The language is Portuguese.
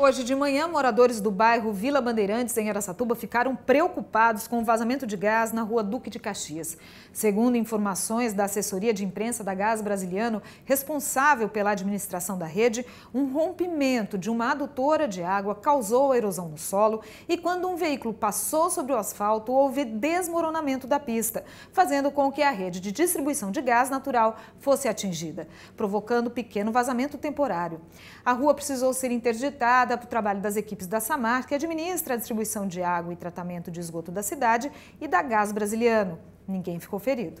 Hoje de manhã, moradores do bairro Vila Bandeirantes, em Aracatuba, ficaram preocupados com o vazamento de gás na rua Duque de Caxias. Segundo informações da assessoria de imprensa da Gás Brasiliano, responsável pela administração da rede, um rompimento de uma adutora de água causou a erosão no solo e, quando um veículo passou sobre o asfalto, houve desmoronamento da pista, fazendo com que a rede de distribuição de gás natural fosse atingida, provocando pequeno vazamento temporário. A rua precisou ser interditada voltada para o trabalho das equipes da SAMAR, que administra a distribuição de água e tratamento de esgoto da cidade, e da Gás Brasiliano. Ninguém ficou ferido.